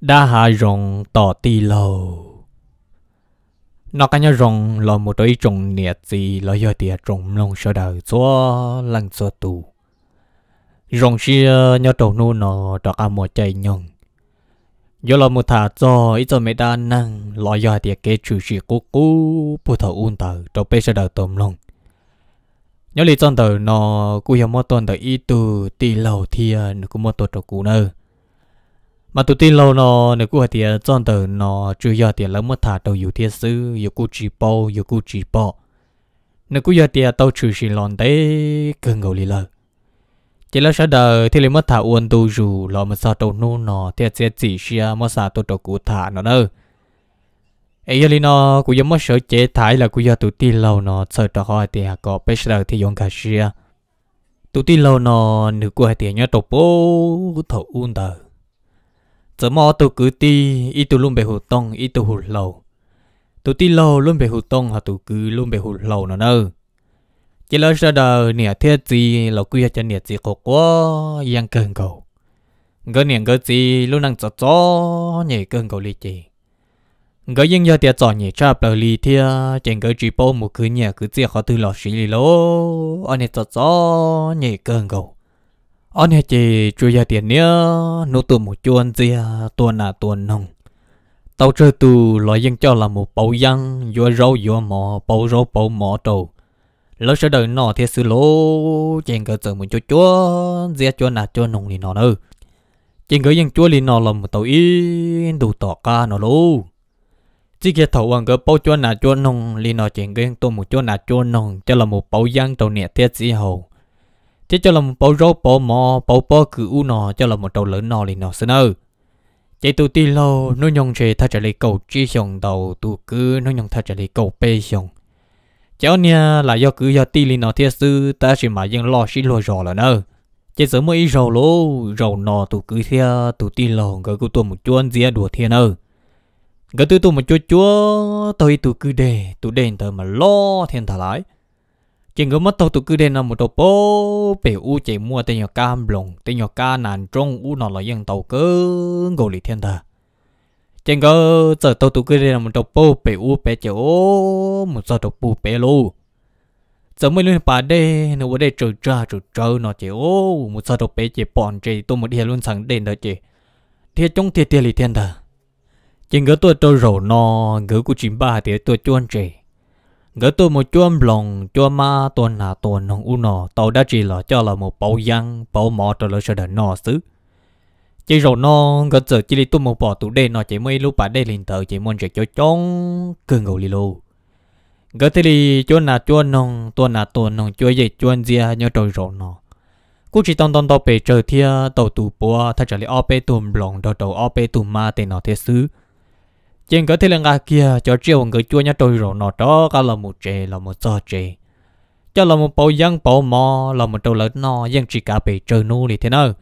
đã hạ rộng tỏ tì lâu nó cái nhau rồng là một đôi trồng nhiệt gì là do tiệt trồng lông sơ đầu cho lăng cho tù rồng chia nhau đầu nu nó đó cả một chạy nhung do là một thả cho ít cho mấy đa năng là do tiệt cái chủ sĩ cố cố bù thở un tờ đầu bê sơ đầu tôm lông nhớ lý trong tờ nó cũng hiểu một tuần tờ ít từ tì lâu thì cũng một tuần đầu cũ nữa mà tụi tin lâu nó nếu cũng thì chọn từ nó chưa giờ thì lấy mất thả đầu dù thiết sư dù cũng chỉ bao dù cũng chỉ bao nếu cũng giờ thì tao chịu xin lòn đấy cần gầu lì lờ chỉ là sau đời thì lấy mất thả uốn tu dù lo mà sao đầu nô nó thì sẽ chỉ xia mất sao tao tao cụ thả nó đâu ấy giờ nó cũng giờ mất sợ chế thái là cũng giờ tụi tin lâu nó sợ tao hỏi thì có bây giờ thì dùng cả xia tụi tin lâu nó nếu cũng thì nhớ tao bố thầu uốn đời giờ mò cứ ti ít luôn bề hụt tông ít tôi hụt lầu ti lâu luôn bề hụt tông họ cứ luôn bề hụt lầu nó nơ chỉ là giờ đời nè thiết gì là quy cho nè gì khổ quá yang cần cầu ngỡ nè ngỡ gì luôn đang cho cho nhảy cần cầu lý chỉ ngỡ nhưng giờ tiệt chọn nhảy chạp là lý thia chẳng ngỡ chỉ bao một cứ nhảy cứ chỉ họ từ lọ xí lì lô anh nè cho cho nhảy cần cầu anh hãy chị chú gia tiền nhớ nô tuần một chuồn gì tuần à tuần nông tàu chơi tù loại dân cho là một bầu dân vừa rau vừa mỏ bầu rau bầu mỏ trầu lỡ sẽ đợi nọ thì xử lỗ chèn cơ sở một chỗ chúa dễ chúa nà chúa nông thì nọ nữa chèn cơ dân chúa thì nọ là một tàu in đủ tỏ ca nọ lô chỉ kia thầu ăn cơ bầu chúa nà chúa nông thì nọ chèn cơ tôi một chỗ nà chúa nông cho là một bầu dân tàu nhẹ thiết sĩ hầu chế cho là một bộ rô bộ mò bộ bộ cử u nọ cho là một đầu lớn nọ lì nọ sân ơ chạy tu ti lô nó nhong chế thay trở lại cầu chi xong đầu tu cứ nó nhong thay trở lại cầu bê xong cháu nha là do cứ do ti lì nọ thiết sư ta chỉ mà dân lo xí lo rò là nơ chạy sớm mới rầu lô rầu nọ tu cứ thia tu ti lô gỡ cứ tu một chuôn dìa đùa thiên ơ gỡ tu tu một chuôn chúa tôi tu cứ đề tu đền thờ mà lo thiên thả lại chỉ ngỡ mất tàu tụ cứ đến là một đầu bố bể u chạy mua tên nhạc cam lồng tên nhạc ca nàn trong u nó là dân tàu cứ ngồi lì thiên thờ chỉ ngỡ giờ tôi tụ cứ đến là một đầu bố bể u bể chỗ một giờ đầu bố bể lô giờ mới lên bà đê nó ở đây trời trà trời trâu nó chỉ ô một giờ đầu bể chỉ bọn chỉ tôi một hiện luôn sáng đến đó chỉ thiệt trong thiệt thiệt lì thiên thờ chỉ ngỡ tôi tôi rầu nó ngỡ của chín ba thì tôi chuôn chỉ gỡ tôi một chuông lòng cho ma tuần là tuần nông u nò tàu đã chỉ là cho là một bầu giăng bầu mỏ cho trở lại sờ nò xứ chỉ rồi nò gỡ giờ chỉ đi tôi một bò tủ đề nò chỉ mới lúc bà đây liền tờ chỉ muốn chạy cho chóng cường ngầu li lô gỡ thế thì cho là chuông nông tuần là tuần nông chuông gì chuông gì nhớ trời rồi nò cú chỉ tông tông tàu bể trời thia tàu tù bò thay trở lại ở bể tùm lòng đầu đầu ở bể ma tên nò thế xứ trên cái thế là ngà kia cho triệu người chua nhá tôi rồi nó đó cả là một chè là một do chè cho là một bầu dân bầu mò là một trâu lớn no dân chỉ cả bị trời nu đi thế nào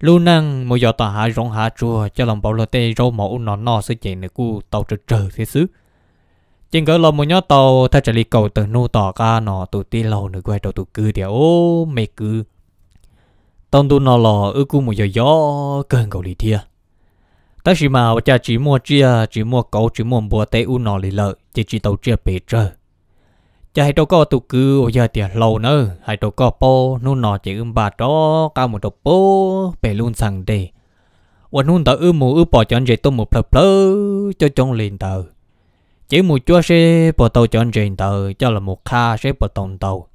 luôn năng một giờ tà hạ rong hạ chua cho lòng bầu lơ tê rô mẫu nó no sẽ chè nữa cu tàu trời trời thế xứ trên cái là một nhóm tàu thay trở đi cầu từ nu tỏ ca nó tụ ti lâu nữa quay đầu tụ cư thì ô mẹ cư tông tu nó lò ư cu một giờ gió cơn cầu đi thia ta chỉ mà cha chỉ mua chia chỉ mua cầu chỉ mua bùa tế u nọ lì lợ chỉ chỉ tàu chia bể trơ cha hãy đâu có tụ cứ ở giờ tiền lâu nữa hãy đâu có po nu nọ chỉ ưm bà đó cao một đầu po bể luôn sằng đi và nu tờ ư mù ư bỏ chọn gì tôi một plơ plơ cho trong liền tờ chỉ mù chua xe bỏ tàu chọn gì tờ cho là một kha xe bỏ tàu tàu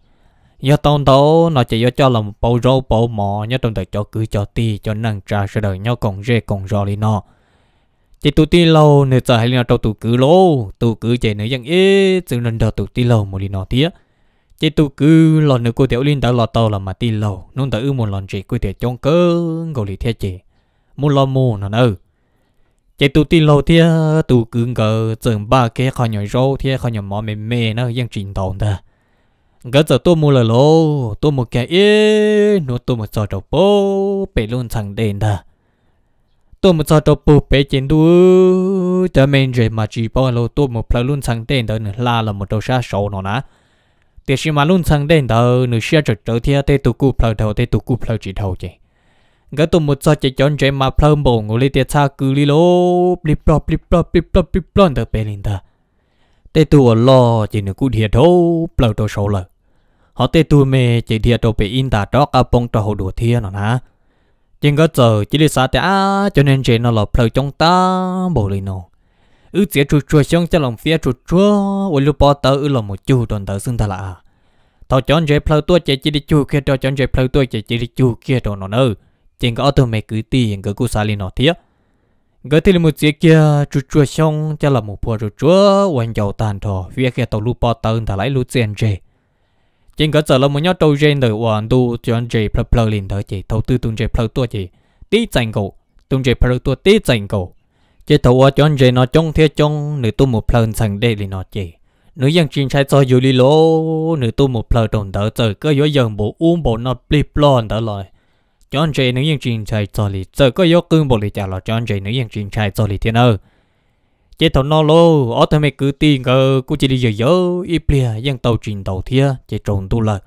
nhớ tông tố nó chỉ do cho là một bầu râu bầu mỏ nhớ tông tới cho cứ cho ti cho năng trà sẽ đợi nhau còn rê còn rò đi nó chỉ tụ ti lâu nên giờ hay là trâu tụ cứ lâu tụ cứ chạy nữa chẳng ít sự nên đợt tụ ti lâu một đi nó tía chỉ tụ cứ lần nữa cô tiểu linh đã lọt tàu là mà ti lâu nôn tới một lần chỉ cô tiểu trong cơ gọi lì thế chỉ muốn lần mù nó nữa chỉ tụ ti lâu thia tụ cứ ngờ chừng ba cái khó nhồi râu thia khó nhồi mỏ mềm mềm nó vẫn trình tồn thôi gỡ giờ tôi mua lời lô tôi mua cái ý nó tôi mua giờ đầu bố bể luôn thằng đền đó, tôi mua giờ đầu bố bể trên đu cho mình rồi mà chỉ bao lâu tôi mua phải luôn thằng đền đó là là một đầu xa sầu nó nè tiếc khi mà luôn thằng đền đó nó sẽ trở trở theo tê tụ cụ phải đầu tê tụ cụ phải chỉ đầu chứ gỡ tôi mua giờ chỉ chọn rồi mà phải bổ ngồi lên tiệt xa cứ đi lô blip blop blip blop blip blop blip blop đó bể lên đó tê tôi lo chỉ nó cụ thiệt thôi phải đầu sầu lợn họ tê tu mê chỉ thiệt đồ bị in ta đó cả bông trò hồ đồ thiệt nó nè nhưng có giờ chỉ là sao thế à cho nên chỉ nó là phải chúng ta bồ lì nó ư chỉ chua chua xong cho lòng phía chua chua ôi lúc bỏ tớ ư lòng một chu đòn tớ xưng ta là thọ chọn chế phải tua chỉ chỉ đi chu kia cho chọn chế phải tua chỉ chỉ đi chu kia đồ nó nơ chừng có tụi mê cứ ti tiền cứ cú xài lì nó thiệt gỡ thì một chiếc kia chua chua xong cho là một phần chua chua quanh dầu tàn thọ phía kia tàu lúc bỏ tớ ta lấy lúc tiền chế chính cái giờ là muốn nhớ trâu gen đời hoàn tu cho anh chơi plug plug liền thôi chị đầu tư tung chơi plug tua chị tí thành cổ tung chơi plug tua tí thành cổ chị thầu cho anh chơi nó trong theo trong nữ tu một plug thành đây liền nó chị nữ dân chuyên sai cho dù đi lỗ nữ tu một plug đồng đỡ giờ cứ yếu dần bộ uống bộ nó plip plon đỡ lại cho anh chơi nữ dân chuyên sai cho lì giờ cứ yếu cương bộ lì trả lại cho anh chơi nữ dân chuyên sai cho lì thiên ơi chế thầu nó lô ở thằng mày cứ tin cơ cũng chỉ đi giờ giờ ít bia dân tàu chuyển tàu thia chế trộn tu lời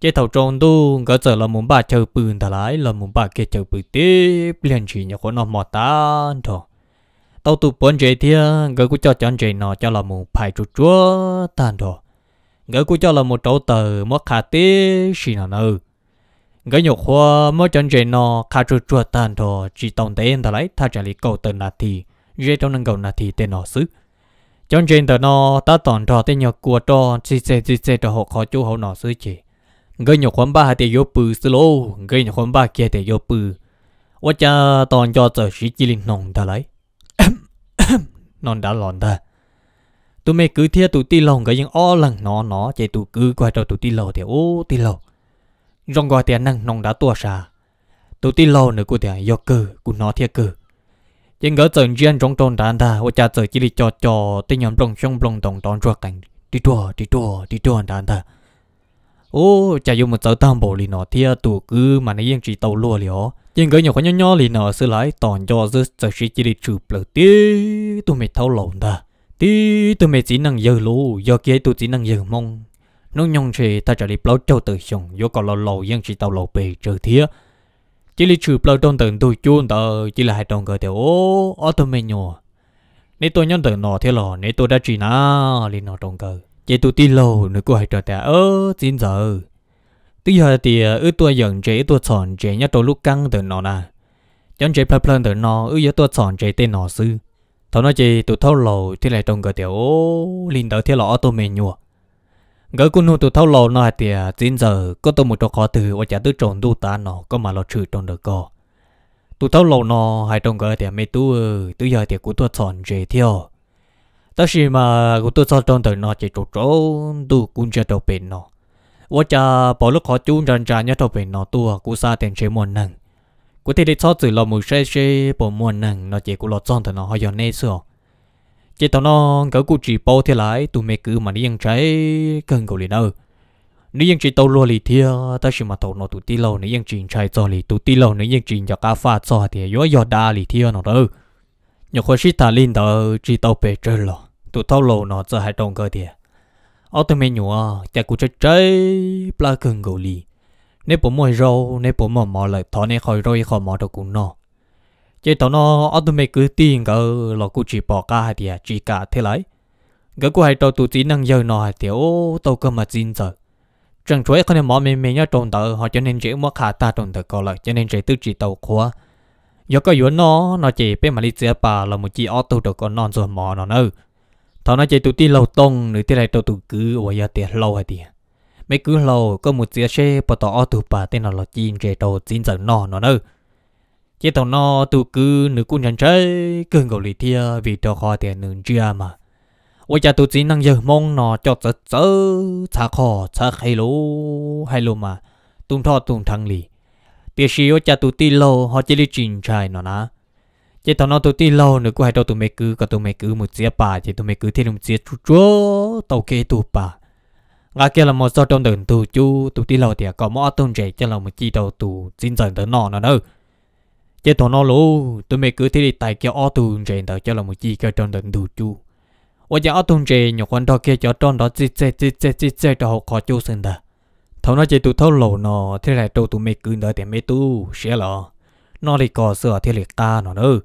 chế tàu trộn tu gỡ giờ là muốn bà chờ bự thà lái là muốn bà kia chờ bự tiếp liền chỉ nhà con nó mò ta thôi tàu tụ bốn chế thia gỡ cũng cho chọn chế nó cho là muốn phải chút chúa tan thôi gỡ cũng cho là một chỗ tờ mất khả tí xì nào nữa gỡ nhục hoa mất chọn chế nó khả chút chúa tan thôi chỉ tổng tên thà lái thà trả lý cầu tên là thì rê trong năng cầu nà thì tên nó xứ trong trên tờ nó ta tòn trò tên nhọc của trò chi xe chi xe trò hộ khó chú hậu nó xứ chỉ gây nhọc khoản ba hai tiền vô bự xứ lô gây nhọc khoản ba kia tiền vô bự quá cha tòn cho tờ sĩ chi linh nòng ta lấy nòng đã lòn ta tụi mày cứ thiệt tụi ti lồng cái những o lần nó nó chạy tụi cứ qua trò tụi ti lầu thì ô ti lầu rong qua tiền năng nòng đã tua xa, tụi ti lầu nữa của thì do cơ của nó thiệt cơ chính gỡ tận gian trong tôn đàn ta ô cha tờ chỉ đi cho cho tên nhóm trong trong trong tổng tổng cho cảnh đi đua đi đua đi đua đàn ta ô cha dùng một tờ tam bộ lì nọ thia tù cứ mà nó yên chỉ tàu lùa liền chính gỡ nhỏ khó nhỏ nhỏ lì nọ sư lái toàn cho dư tờ chỉ chỉ đi chụp lỡ tí tụi mày thâu lộn ta tí tụi mày chỉ năng giờ lù giờ kia tụi chỉ năng giờ mong nó nhong chỉ ta trở đi plau châu từ sông vô còn lâu lâu yên chỉ tàu lâu bề chờ thia chỉ lịch sử bao trong từ tôi chun tờ chỉ là hai đồng cái tiểu ô tôi mày nhổ nếu tôi nhận tầng nọ thế lò nếu tôi đã chỉ nó liền nọ đồng cái chỉ tôi tin lâu nữa cô hãy trở ta ơ chín giờ tuy giờ thì ư ờ, tôi dần chế tôi chọn chế nhất tôi lúc căng từ nọ nè chẳng chế plei plei từ nọ ư giờ tôi chọn chế tên nọ sư thằng nói chế tôi thâu lâu thế lại đồng cái tiểu ô liền tờ thế lò tôi mày nhổ gỡ cô nô tụi thâu lò nó hạt tiề chín giờ có tôi một trò khó từ và chả tứ trộn đu ta nó có mà lo trừ trộn được co tụi thâu lò nó hai trong gỡ tiề mấy tú tứ giờ tiề của tôi chọn dễ theo tất nhiên mà của tôi chọn trộn từ nó chỉ trộn trộn đu cũng chưa đầu bên nó và chả bỏ lúc khó chú rần rà nhất đầu bên nó tua à, của xa tiền chế muôn năng. của thì để cho từ lò mù xe xe bỏ muôn năng nó chỉ của lo chọn từ nó hơi giờ nê xưa จตอนนกกูจีโปเทไลตุเมกือมันยังใช้กันกูเลยนะนี่ยังจีโตโรลยเทียถ้าชิมาโตโนตุตีโลนี่ยังจีนใช้โซลยตุตีโลนี่ยังจีนจากกาฟาโซเทียยอดยอดดาลยเทียนอเดอร์ยกคนสิตาลินเดอร์จีัวเปิดเจอร์ตัวทั่าโลกนอเจอหายตรงกันเดียอัตเมียนัวจะกูจะใช้ปลากันกูเลีในผมไมวยเราในผมมอมอเลยตอนนี้คอยรอยเขามอตะกูนเนาะ chỉ tao nó automate cứ tiền cái lọ cụ chỉ bỏ cả thì à chỉ cả thế lại cái cô hay tao tụi chỉ năng giờ nó thì ô tao cơ mà tin giờ chẳng chuối con em mỏ mềm mềm nhá trộn tờ họ cho nên chỉ mua khả ta trộn tờ có lại cho nên chỉ tự chỉ tàu khóa do cái yếu nó nó chỉ bên mà đi giải bà là một chỉ auto được còn non rồi mỏ nó nữa thằng nó chỉ tụi ti lâu tông nữa thế này tao tụi cứ ủa giờ tiền lâu hay tiền mấy cứ lâu có một chiếc xe bỏ tỏ auto bà tên là lọ chim chế tàu chín giờ nó nó nữa chỉ tàu nó tụ cứ nữ cũng nhận trái cường gọi lì thia vì cho khó tiền nữ chia à mà ôi cha tụ chỉ năng giờ mong nó cho chớ chớ cha kho cha hay lô hay lô mà tung thọ tung thăng lì tiếc gì ôi cha tụ ti lô họ chỉ đi chỉnh trai nó ná chỉ tàu nó tụ ti lô nữ cũng hay đâu tụ mấy cứ cả tụ mấy cứ một chia bà chỉ tụ mấy cứ thêm một chia chú chúa tàu kê tụ bà ngã kia là một số trong đường tụ chú tụ ti lô thì à, có mỗi tông trẻ cho là một chi đầu tụ xin dần tới nọ nó đâu chế thọ nó lố tôi mày cứ thế đi tài cho ô tuần trên đó cho là một chi cái trong đần đủ chu ô giờ ô tuần trên nhọc quan đó kia cho trong đó chết chết chết chết chết chết cho họ khó chịu xin đó thằng nó chỉ tụ thâu lỗ nó thế là trâu tụi mày cứ đợi để mày tu sẽ là nó đi cò sửa thế liệt ta nó nữa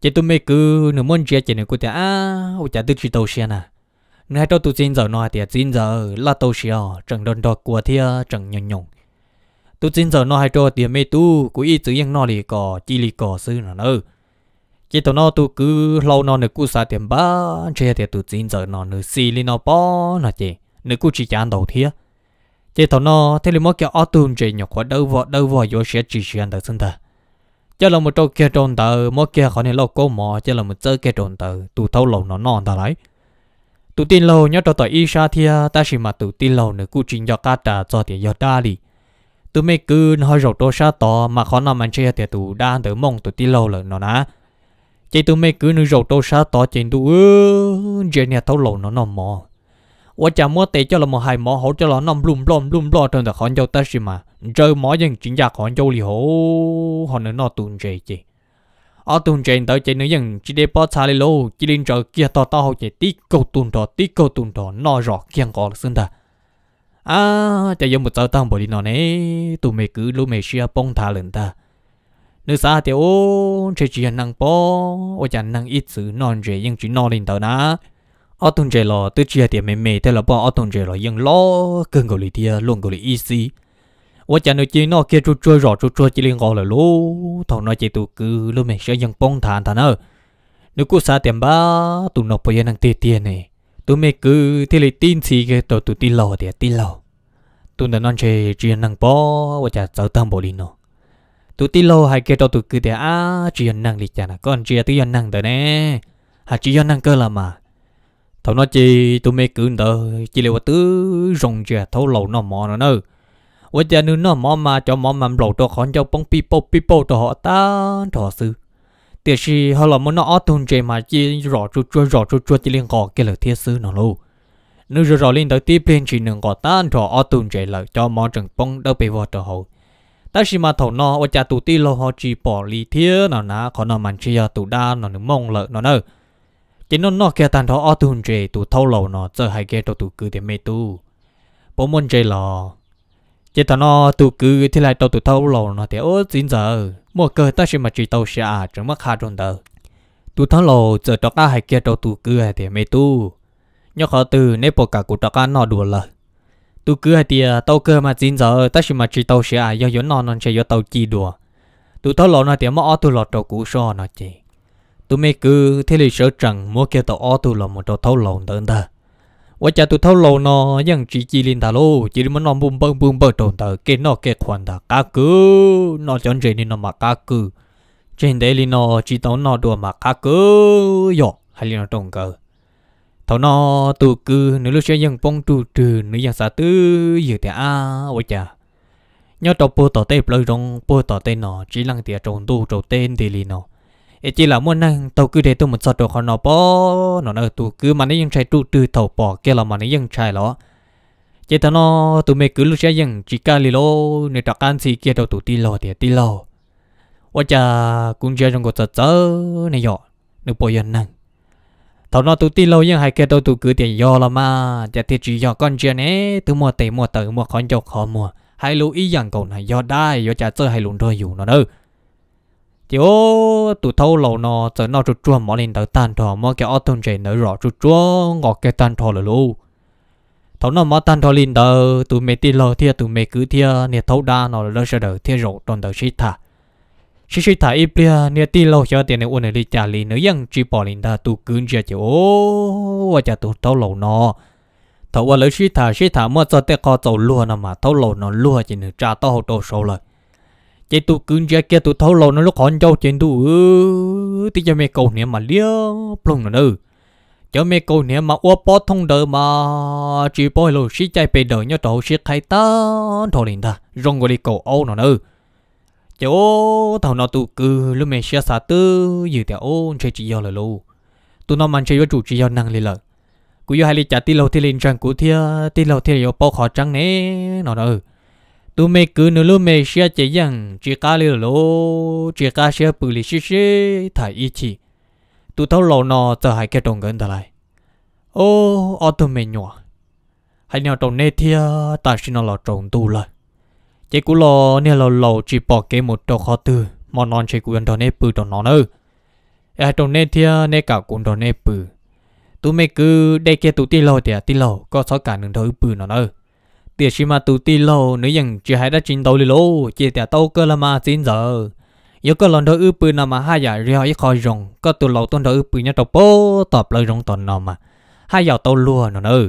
chế tụ mày cứ nửa môn chia chỉ nửa cô ta à ô chả tức chỉ tàu xe nè nay trâu tụi xin giờ nói thì xin giờ là tàu xe chẳng đòn đó của thia chẳng nhon nhon tu xin giờ nó hay cho tiền mê tu cú ý chữ yên nó lì cò chỉ lì cò sư nó nữa chỉ tao nó tu cứ lâu nó nữa cú xả tiền ba chơi thì tu xin giờ nó nữa xì lì nó bỏ nó chị nửa cú chỉ chán đầu thiệt chỉ tao nó thế là mất cái ở tuần chơi nhọc quá đâu vợ đâu vợ vô sẽ chỉ chuyện tới sinh thật chỉ là một trâu kia trộn tờ mất kia khỏi này lâu cố mò chỉ là một chơi kia trộn tờ tu thâu lâu nó non ta lại, tu tin lâu nhớ cho tao ý sa thia ta chỉ mà tu tin lâu nửa cú chỉ cho cá trà cho tiền cho ta đi tụi mày cứ hơi rột đồ xa to mà khó nào mà chơi thì tụi đa tự mong tụi tí lâu rồi nó ná chỉ tụi mày cứ nửa rột đồ xa to chỉ tụi ư chơi nhà thấu lâu nó nó mò 我讲莫得叫了莫还莫好叫了那弄弄弄弄真的很久但是嘛，这莫人真正很久了后，可能那蹲着去。ở tuần trên tới chơi nữa nhưng chỉ để bỏ xa đi lô chỉ lên chờ kia to to hậu chỉ tí câu tuần đó tí câu tuần đó nó rõ kiêng có xưng thật à cho giống một tao tao bỏ đi nó nè tụi mày cứ lũ mày xia bông thả lên ta nếu sao thì ô chơi chỉ năng bỏ ô chẳng năng ít sự non chơi nhưng chỉ non lên tao ná ở tuần chơi lo, tự chơi thì mày mày thế là bỏ ở tuần chơi lo, nhưng lo cơn gọi thì luôn gọi gì. ô chẳng nói chỉ nó kia chú chơi rõ chú chơi chỉ liên gọi là lú thằng nói chỉ tụi cứ lũ mày xia nhưng bông thả thằng ơ nếu cứ sao tiền ba tụi nó bây giờ năng tiền tiền này tụi mày cứ thì là tin gì cái tổ tụi tin lò thì tin lò tụi nó nói chơi chuyện năng bỏ và chả sợ tâm bồi nó tụi tin lò hay cái tổ tụi cứ để à chuyện năng đi chả là con chuyện tụi năng tới nè hay chuyện năng cơ là mà thầu nói chỉ tụi mày cứ đỡ chỉ là tứ rồng chuyện thâu lầu nó mò nó nữa và chả nữa nó mò mà cho mò mà lầu cho khó cho bóng pipo pipo cho họ ta cho sư tiếc gì họ là muốn nó ở thôn chế mà chỉ rõ chút chút rõ chút chút chỉ liên gò cái lời thiết sư nó luôn nếu rồi rõ liên tới tiếp liên chỉ nương gọi tan rõ ở thôn chế là cho mọi trừng bông đâu bị vợ trở hậu ta chỉ mà thầu nó ở cha tụ ti lo họ chỉ bỏ lý thiết nó ná khó nó mặn chia à, tụ đa nó nương mong lợi nó nơ chỉ nó nó kia tan rõ ở thôn chế tụ thâu lâu nó giờ hai kia tụ tụ cứ để mê tu bố muốn chế lò chỉ tao nó tụ cứ thì lại tao tụ tao lò nó thì ố chín giờ mua cơ ta chỉ mà chỉ tàu sẽ à chẳng mắc hà tròn tờ tụ tao lò giờ tao ta hay kia tàu tụ cứ hay thì mày tu nhớ khó từ nếp bộ cả của tao ta nó đùa lờ tụ cứ hay thì à, tàu cơ mà chín giờ ta chỉ mà chỉ tàu sẽ à do yếu nó nó sẽ do tàu chi đùa tụ tao lò nó thì mà ó tụ lò tàu cũ so nó chỉ tụ mày cứ thế lại sợ rằng mua kia tàu ó tụ lò một tao tao lò tờ tờ 我家都偷漏呢，样只只领他喽，只么那蹦蹦蹦蹦动的，给那给款的嘎哥，那讲这里那嘛嘎哥，真得里呢，只到那多嘛嘎哥哟，还里那动个，头那都哥，你那些样蹦嘟嘟，你样啥都有的啊，我家。nhớ trong bộ tổ tê plei trong bộ tổ tê nó chỉ lăng tiệt trong tu trong tên thì li nó เอจีหล่ามันนั่งตัวคือเดตัวมันสอดตัวขอนอปอนอนเออตัวคือมันยังใช้ตู้ตื้อเถาปอแกเรามันยังใช้หรอเจตนอตัวเมคือลูกชายยังจิกาลิโลในตะการสีเกียตัวตัวตีหล่อเดียตีหล่อว่าจะกุญแจจงกดเจอในหยอนึกปอยันนั่งทอนอตัวตีเรายังหายแกตัวตัวคือเดียยอละมาจะเทจียอก้อนเจเน่ตัวมัวเตะมัวเตะมัวขอนจกขอมัวให้รู้อีอย่างก่อนหายยอดได้ยอจะเจอให้หลุนด้วยอยู่นอนเออ thì ô tụ thâu lầu nó tới nó chút chua mỏ lên tới tàn thọ mà cái ô tông chạy nở rõ chút chua ngọt cái tàn thọ rồi luôn thấu nó mỏ tàn thọ lên tới tụ mẹ tì lò thia tụ mẹ cứ thia nè thấu đa nó lỡ sợ đỡ thia rộ tròn tới xịt thả xịt xịt thả ít bia nè tì lò cho tiền này uốn này đi trả lì chỉ bỏ lên ta tụ cứ chia chỉ ô và chả tụ thâu lầu nó thấu qua lỡ xịt thả xịt thả mà cho tê co tàu lúa nó mà thâu lầu nó lúa chỉ nửa trả tao hồ đồ sâu rồi chế tu cứ ra kia tu thâu lâu nó lúc hòn châu trên tu ừ tí cho mẹ cầu nè mà liêu plong nữa cho mẹ cầu nè mà uo po thông đời mà chỉ po lô xí chạy bề đời nhớ tổ xí khai ta thô liền ta rong gọi đi cầu ô nó nữa chỗ thầu nó tu cứ lúc mẹ xia xả tư dự tiểu ô chơi chỉ do lời lô tu nó mang chơi với chủ chỉ do năng liền lợ, cú yêu hai lì chả tí lâu thì liền rằng cú thia tí lâu thì yêu po khó trắng nè nó nữa tu mê cứ nửa lúc mê xia chế rằng chỉ cá lì lô chỉ cá xia bự lì xí xí thải ý chỉ tu thâu lâu nọ giờ hải cái đồng gần ta lại ô ô tu mê nhỏ hai nhau đồng nê thia ta xin nó lò trồng tu lại chế cú lò nè lò lâu chỉ bỏ cái một trò khó tư mà non chế cú ăn đó nê bự đó nó nữa ai đồng nê thia nê cả cũng đó nê bự tu mê cứ đây kia tu ti lâu thì à ti có sáu cả nửa thứ bự nó nữa tiền xí mà tụ tì lô nữ dân chỉ hãy đã chín tàu lì lô chỉ tiền tàu cơ là mà chín giờ yếu cơ lần đầu ư bự nằm mà hai giờ rồi ít khỏi rồng cơ tụ lầu tuần đầu ư bự nhá tàu bố tập lời rồng tuần nào mà hai giờ tàu lùa nó nữa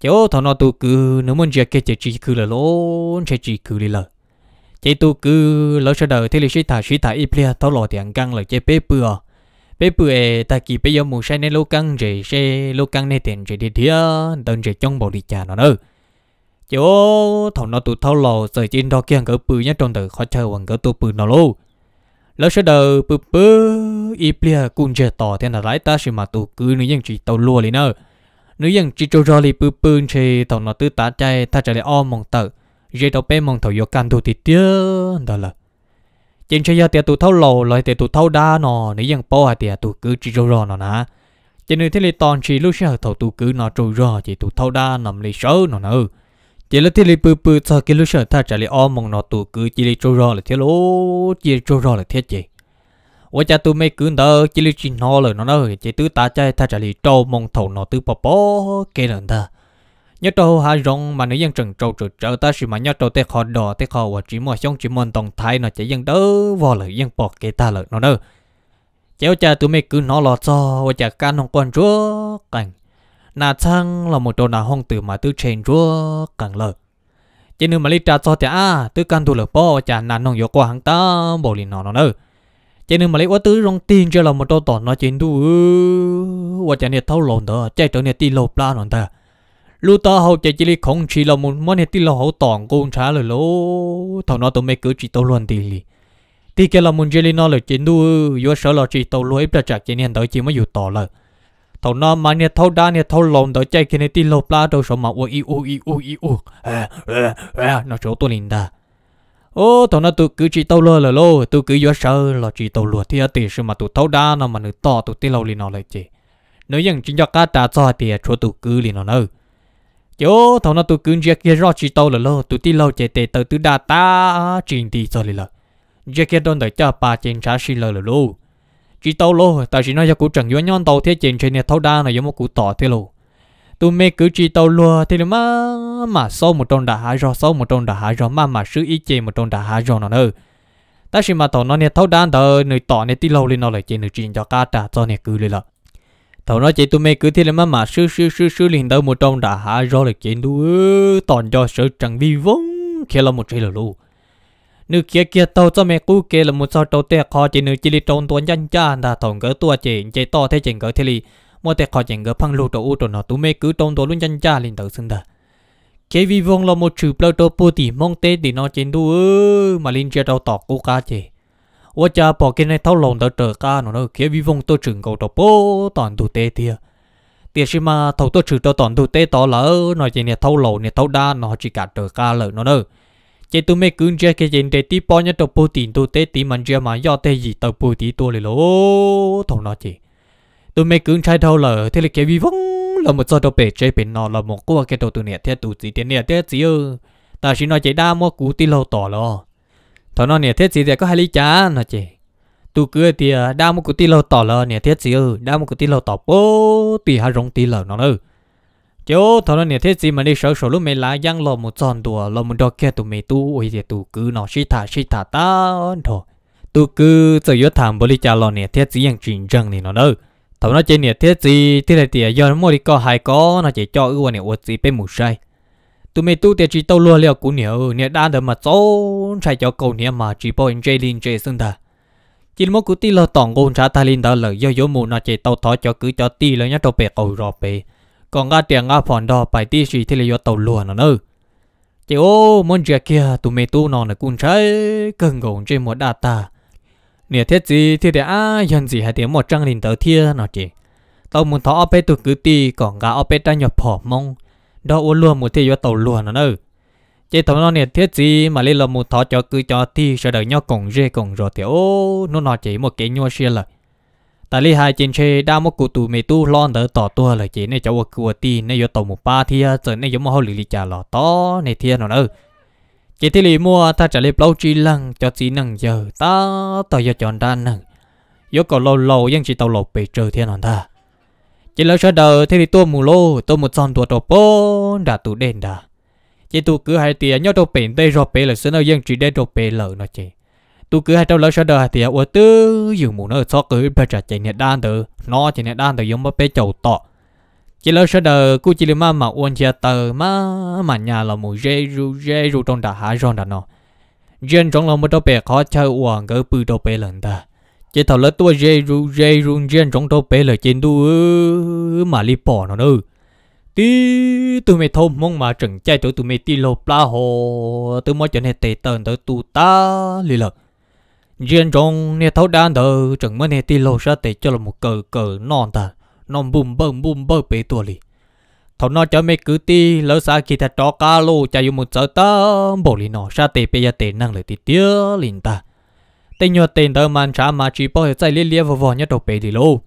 chỗ thằng nó tụ cứ nếu muốn chơi cái chơi chỉ cứ là lô chơi chỉ cứ lì lợ, chỉ tụ cứ lỡ sau đời thì lịch sử thả sử thả ít plea tàu lò tiền căng là chơi bế bự bé bữa ta kỳ bây giờ mua xe nên lô căng rồi xe lô căng này tiền rồi đi thía đơn rồi trong bộ đi chả nó nữa chỗ thằng nó tụt thâu lò rồi trên đó kia gỡ bự nhất trong đời khó chơi hoàng gỡ tụ bự nó luôn lỡ sẽ đời bự bự ít plia cùng chơi tỏ thế là lái ta sẽ mà tụ cứ nữ dân chỉ tàu lùa lên nữa nữ dân chỉ trâu rò li bự bự thì thằng nó tứ tá chạy ta chạy lại o mong tờ dây tàu bé mong thầu vô can tụ thì tiếc đó là trên xe giờ tiệt tụ thâu lò lại tiệt tụ thâu đa nọ nữ dân bao à tiệt tụ cứ chỉ trâu rò nó nè trên nơi thế này toàn chỉ lúc sẽ thầu tụ cứ nó trôi rò chỉ tụ thâu đa nằm lì sớ nó nữa chỉ là thiết lý bự bự cho cái lúc sáng ta trả lời ôm mong nó tụ cứ chỉ là trâu rò là thiết lố chỉ là trâu rò là thiết chế, ủa cha tụi mấy cứ đỡ chỉ là chỉ nó là nó nói chỉ tứ ta chơi ta trả lời trâu mong thầu nó tứ bò bò cái lần ta nhớ trâu hà rong mà nữ dân trần trâu trừ trở ta sự mà nhớ trâu tê khó đỏ tê khó và chỉ mà xong chỉ mòn tổng thái nó chỉ dân đỡ vò lại dân bỏ cái ta lời nó đâu chéo cha tụi mấy cứ nó lo cho ủa cha can không còn chúa cảnh nà chăng là một đồ nà hong từ mà tư chèn rúa càng lờ chỉ nếu mà lý trả cho thì à tư can thu lợp bỏ chả nà nong yếu qua hàng ta bổ lì nó nó nữa chỉ nếu mà lý quá tứ rong tiền cho là một đồ tòn nó chèn đu quá chả nhiệt thâu lồn đó chạy trở nhiệt tì lộp la nó ta lúc ta hậu chạy chỉ lý không chỉ là một món nhiệt tì lộp hậu tòn cũng trả lời lố thằng nó tụi mày cứ chỉ tao luôn tì lì thì cái là muốn chơi nó là chèn đu yếu sợ là chỉ tao lối ra chặt chèn nhiệt tới chỉ mới mới อยู่ต่อเลย tàu nó mà nè thâu đa nè thâu lồng đó chạy kia nè tin lô pla đâu số mà u i u i u i u nó số tôi linh đa ô tàu nó tụi cứ chỉ tàu lơ là lô tụi cứ gió sơ là chỉ tàu lùa thì tiền sự mà tụi thâu đa nó mà nó to tụi tin lâu liền nó lại chị nếu những chính cho cá ta cho thì chỗ tụi cứ liền nó nữa chỗ thằng nó tụi cứ giết kia rõ chỉ tàu là lô tụi tin lâu chạy tệ tàu tụi đa ta trình thì liền là giết kia đón đợi cho bà trên xã xin lơ là lô chỉ tàu lô tao chỉ nói cho cụ trần yếu nhon tàu thế chuyện trên này thâu đa là giống một cụ tỏ thế lô tôi mê cứ chỉ tàu lô thế là mà mà sâu một tròn đã hạ rồi sâu một tròn đã hạ rồi mà mà sứ ý chế một tròn đã hạ rồi nó nữa ta chỉ mà tàu nó này thâu đa tờ nơi tỏ này tí lâu lên nó lại chê được chuyện cho cá trả cho này cứ lên là tàu nói chỉ tôi mê cứ thế là mà mà sứ sứ sứ sứ liền đâu một tròn đã hạ rồi lại chuyện đu toàn cho sợ trần vi vốn khi là một chơi là luôn nữ kia kia tàu cho mẹ cú kia là một sao tàu tè khó chỉ nữ chỉ li trốn tuấn nhân cha đã thòng gỡ tua chỉ chỉ to thế chỉ gỡ thế li mua tè khó chỉ gỡ phăng lụt tàu u tàu nó tú mẹ cứ trốn tuấn luôn nhân cha lên tàu xưng đờ kế vi vong là một chữ bao tàu bù tì mong tê thì nó trên đu ơ mà linh chia tàu tọt cú cá chỉ ủa cha bỏ cái này thâu lồng tàu trở ca nó nó kế vi vong tôi trưởng cầu tàu bồ toàn đủ tê tia tiếc gì mà thâu tôi trưởng tàu toàn đủ tê to lỡ nói chỉ này thâu lồng này thâu đa nó chỉ cả trở ca lỡ nó nữa chế tụi mẹ cứng chơi cái chuyện để tí bao nhiêu tàu bù tiền tụi tế tí mình chơi mà do tế gì tàu bù tí tụi lì lố thằng nó chị tụi mẹ cứng chơi thâu lờ thế là cái vi vong là một số tàu bể chơi bên nó là một cô cái tàu tụi nè thế tụi gì tiền nè thế gì ư ta chỉ nói chị đa mua cú tí lâu tỏ lo thằng nó nè thế gì thì có hai lý chán nó chị tụi cứ thì à, đa mua cú tí lâu tỏ lo nè thế gì ư đa mua cú tí lâu tỏ bố tí hà rong tí lờ nó nữa จ้าทอนนนเนี่ยเทจีมันได้เสาสลุไม่ลายังลมุจอนตัวลมุดอกแค่ตัวเมตุโอ้ยเดียตวกือนอชิตาชิตาตาอนทอตวกือจะยดถามบริจาลเนี่ยเทจียังจริงจังนี่นาเนอ่อนนั้นเจเนี่ยเทจีที่ไรเตียยอนมอดิก็หายก็น่าจะจ่ออื้วันเนี่ยอัดจีเป็นหมูใช่ตัวเมตุเตจีโตลัวเลี้ยวกูเนี่ยเนี่ยด้านเดิมมาโจ้ใช้เจ้าเก่าเนี่ยมาจีเอินเจลินเจซึ่งาจินมกุตีเราต่องกูนชาตาลินเดาเลยย่อยโยมูน่าจะเต้าท้อเจ้ากือเจ้าตีแล้วเนี่ยตัวเปกเอารอไป còn ngã tiền ngã phòn đò bài tí gì thì lấy vào tàu lùa nó nữa chị ô muốn chơi kia tụi mày tu nó là cũng trái cần gồng trên một đa ta nè thiết gì thì để á nhận gì hay tiếng một trăng đình tớ thiên nó chị tao muốn thọ ôp tụi cứ ti còn ngã ôp đang nhập phỏ mong đó uốn luôn một thì vào tàu lùa nó nữa chị thằng nó nè thiết gì mà lấy là một thọ cho cứ cho ti sẽ đợi nhau cùng rê cùng rồi thì ô nó nói chỉ một cái nhau xia là tại lý hai trên xe đa một cụ tù mày tu lo đỡ tỏ tua là chỉ này cháu của ti này vô tàu một ba thì giờ này giống mà lì lì trả lọ to này thì nó nữa chỉ thì lì mua ta trả lời lâu chi lăng cho chỉ năng giờ ta tao giờ chọn đa năng yếu còn lâu lâu vẫn chỉ tàu lộc bị trừ thiên hoàn ta chỉ lâu sau đời thì tua mù lô tôi một son tua tổ bố đã tụ đền đã chỉ tụ cứ hai tiền nhau tàu bền tây rồi bể là xưa nào vẫn chỉ để tổ bể lợ nó chỉ tu cứ hai trâu lỡ sợ đời thì ở tư dùng mù nó so cứ bây giờ chạy nhiệt đan từ nó chạy nhiệt đan từ giống bắp bê chầu to. chỉ lỡ sợ đời cứ chỉ mà mà uốn chia tờ mà mà nhà là mù rê ru rê ru trong đã há rong đã nó riêng trong lòng một đôi bè khó chơi uổng cứ bự đôi bè lần ta chỉ thầu lỡ tua rê ru rê ru riêng trong đôi bè là trên tu mà li bỏ nó nữa tí tôi mày thôm mong mà trừng chạy tụi tôi mày tì lô pla hồ tôi mới trở nên tệ tần tới tu ta lì lợt riêng trong nè thấu đan thờ chẳng mấy nè ti lô ra tệ cho là một cờ cờ non ta non bùm bơm bùm bơ bể tua li thầu nó cho mấy cứ ti lỡ xa khi thật trò cá lô chạy dùng một sợ ta bộ lì nó ra tệ bây giờ tệ năng lực ti tía lìn ta tên nhờ tên tờ màn trả mà chỉ bỏ chạy liên liên vào vò nhất đầu bể đi lô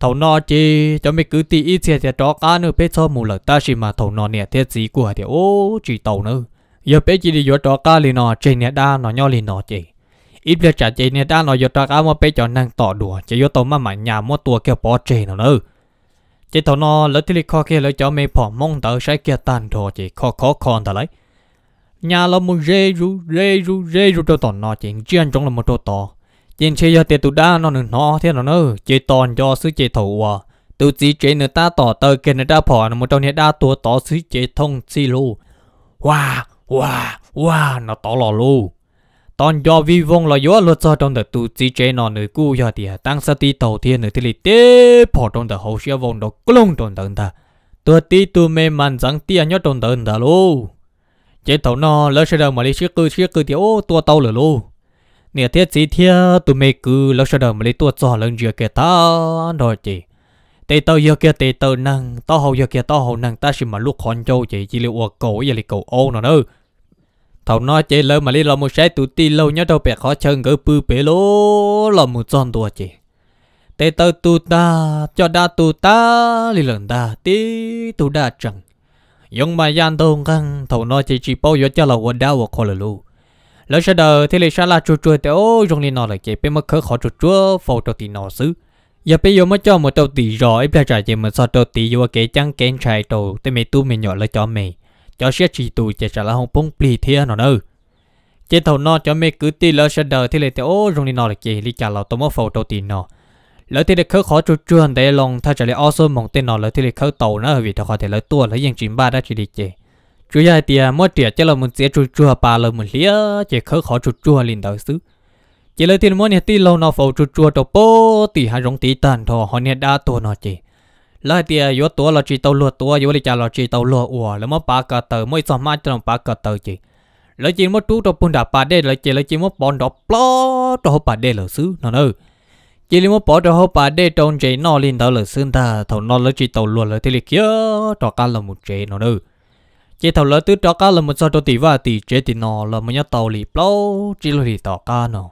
thầu nó chỉ cho mấy cứ ti ít xe thật trò cá nữa bế cho một lần ta chỉ mà thầu nó nè thiết gì của thì ô chỉ tàu nữa giờ bể chỉ đi vô trò cá lì nó chơi nè đa nó nhau lì nó chỉ ít việc trả chế nên ta nói yo ta cá mà bây giờ năng tỏ đùa chỉ yo tao mà mảnh nhà mua tua kia bỏ chế nó nữa chỉ tao nó lấy thì khó kia lấy cho mày bỏ mong tớ sẽ kia tan rồi chỉ khó khó còn ta lấy nhà là một rê ru rê ru rê ru cho tao nó chỉ chuyên trong là một chỗ to chỉ xe yo tiền tụ đa nó nừng nó thế nó nữa chỉ toàn cho sứ chỉ thủ à tụ chỉ chế nữa ta tỏ tới kia nữa ta bỏ nó một trong này đa tua tỏ sứ chỉ thông xì lu wow wow wow nó tỏ lò luôn ตอน do vi vong là do luật cho trong đời tu chỉ chế nó nữa cũ do thì tăng sát tí đầu tiên nữa thì lì tế bỏ trong đời hậu sẽ vong đó cùng trong đời ta tu tí tu mê man rằng tí nhớ trong đời ta lô chế tàu nó lỡ sẽ đầu mà lấy chiếc cư chiếc cư thì ô tua tàu lỡ lô nè thiết gì thiết tu mê cư lỡ sẽ đầu mà lấy tua cho lần giữa kia ta rồi chị tê tàu giữa kia tê tàu năng tàu hậu giữa kia tàu hậu năng ta chỉ mà lúc con châu chị chỉ liệu cổ giờ lì cầu ô nó nữa thầu nói chế lâu mà đi làm một sai tụt ti lâu nhớ đâu bẹt khó chân gỡ bư bể lố làm một giòn đùa chị tê tơ tu ta cho đa tu ta li lần đa tí tu đa chẳng nhưng mà gian đông căng thầu nói chỉ chỉ bao giờ cho là quần đau và khó lừa lu lỡ sẽ đời thì lại sao là chua chua ô trong li nọ lại chế bên mất khớ khó chua chua phô cho tì nọ xứ giờ bây giờ mới cho một đầu tì rồi bây giờ chỉ mình sao đầu tì vô cái chăng kén chạy tàu tê mày tu mày nhỏ lại cho mày cho sẽ chỉ tù chỉ trả là hông bông plì thiên nó nữa chế thầu nó cho mẹ cứ ti lỡ sẽ đợi thì lại thì ô rung đi nó là chị đi trả lão tôm mốc phầu đầu tiên nó lỡ thì lại khớ khó chút chuồn để lòng thay trả lại ô số mong tên nó lỡ thì lại khớ tàu nó vì thà khỏi thì lỡ tua lỡ dân chìm ba đã chỉ đi chị chú gia tiề mỗi tiề chế là mình sẽ chút chua bà lỡ mình lía chế khớ khó chút chua liền đầu xứ chế lỡ thì mỗi nhà ti lâu nó phầu chút chua đầu bố thì hai rong tí tàn thò họ nhà đá tua nó chị แล้วเตียยัวตัวเราจีตัวลัวตัวยัวเลยจ่าเราจีตัวลัวอัวแล้วมั่ปากระเตอไม่สามารถจะลงปากระเตอจีแล้วจีมั่ตู้ตัวปุ่นดาปาเด้แล้วจีแล้วจีมั่ปอนดอกปลอตัวปาเด้เหลือซื้อนั่นเออจีเลยมั่ปอตัวปาเด้ตรงจีนอลินเตอเหลือซื้อตาถอนนอแล้วจีตัวลัวแล้วที่เลี้ยตัวกันเราหมดจีนั่นเออจีตัวลัวตัวกันเราหมดซาตัวตีว่าตีเจตีนอเราไม่ยัดตัวลีปลอจีเลยตัวกันเนาะ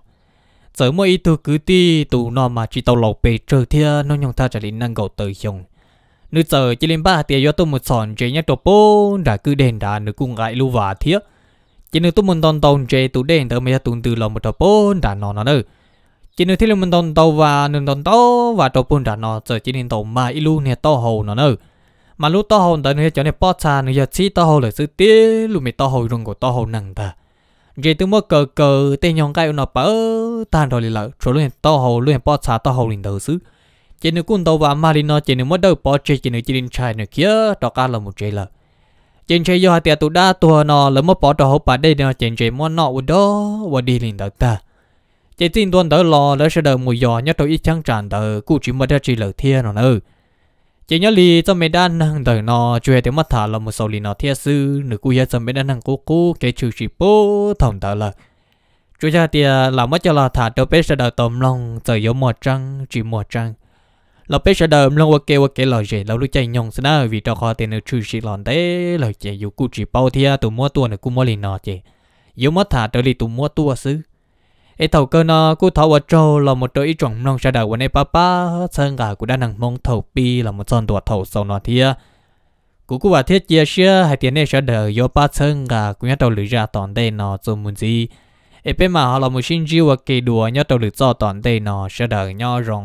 giờ mỗi ý tôi cứ ti tù nó mà chỉ tàu lầu bề trời thia nó nhung ta trở đến năng gầu tới dùng nữ giờ chỉ lên ba tiệt do tôi một sòn chế nhá tổ bố đã cứ đền đã nữ cùng gãi lưu vả thiết chỉ nữ tôi muốn tòn tòn chế tụ đền tới mấy tuần từ lòng một tổ bố đã nó nó nữa chỉ nữ thiết mình tòn tàu và nữ tòn tàu và tổ bố đã nó giờ chỉ nên tàu mà ilu nè to hồ nó nữa mà lúc to hồ tới nữa cho nên bớt xa nữa giờ chỉ to hồ là sự tiếc lúc mình to hồ rung của to hồ nặng ta chế tôi mất cờ cờ tên nhon cái nó bỡ tan rồi lại chỗ luôn to hồ luôn bớt xa to hồ liền đầu xứ chỉ nếu cũng tàu và Marino chỉ nếu mất đầu bỏ chơi chỉ nếu chỉ đến trai nữa kia đó cả là một chơi là Chơi chơi do hai tiệt tụ đa tua nó là mất bỏ trò hậu bà đây nó trên chơi món nọ đó và đi lên đợt ta chỉ tin tuần tới lo lỡ sẽ đợi mùi giò nhất tôi ít chăng tràn tới cụ chỉ mất chỉ lỡ thiên nó nữa chỉ nhớ li cho mấy đan hàng đời nó chơi tiếng mắt thả là một số li nó thiên sư nữ cụ giờ cho mấy đan hàng cố cố cái chữ chỉ bố thòng tới là chú cha tiệt là mất cho là thả đâu bé sẽ đợi tôm long giờ giống một trăng chỉ một trăng เราเปชเดิมลงว่าเกว่าเกหล่อเจเรารู้ใจยงสนะวิจอคอเตนชูชิหลอนเต้หล่อเจอยู่กูจีเป้าเทียตัวมัวตัวเนี่ยกูมัวลินอเจอยู่มัวถาตัวลีตัวมัวตัวซื้อไอเต่าก็นอกูทาวโจเราหมดตัวอีจงลงชะดาวันไอป้าป้าเชิงกากูได้นังมงเท่าปีเราหมดจอนตัวเท่าสองนอเทียกูกูว่าเทียเจียเชื่อให้เตียนเนชเดอร์โยป้าเชิงกากูยัดตัวหรือจะตอนเต้นอจมุนจีไอเป็นมาเราหมดชินจิว่าเกดัวยัดตัวหรือจอตอนเต้นอชะเดอร์ย่อรง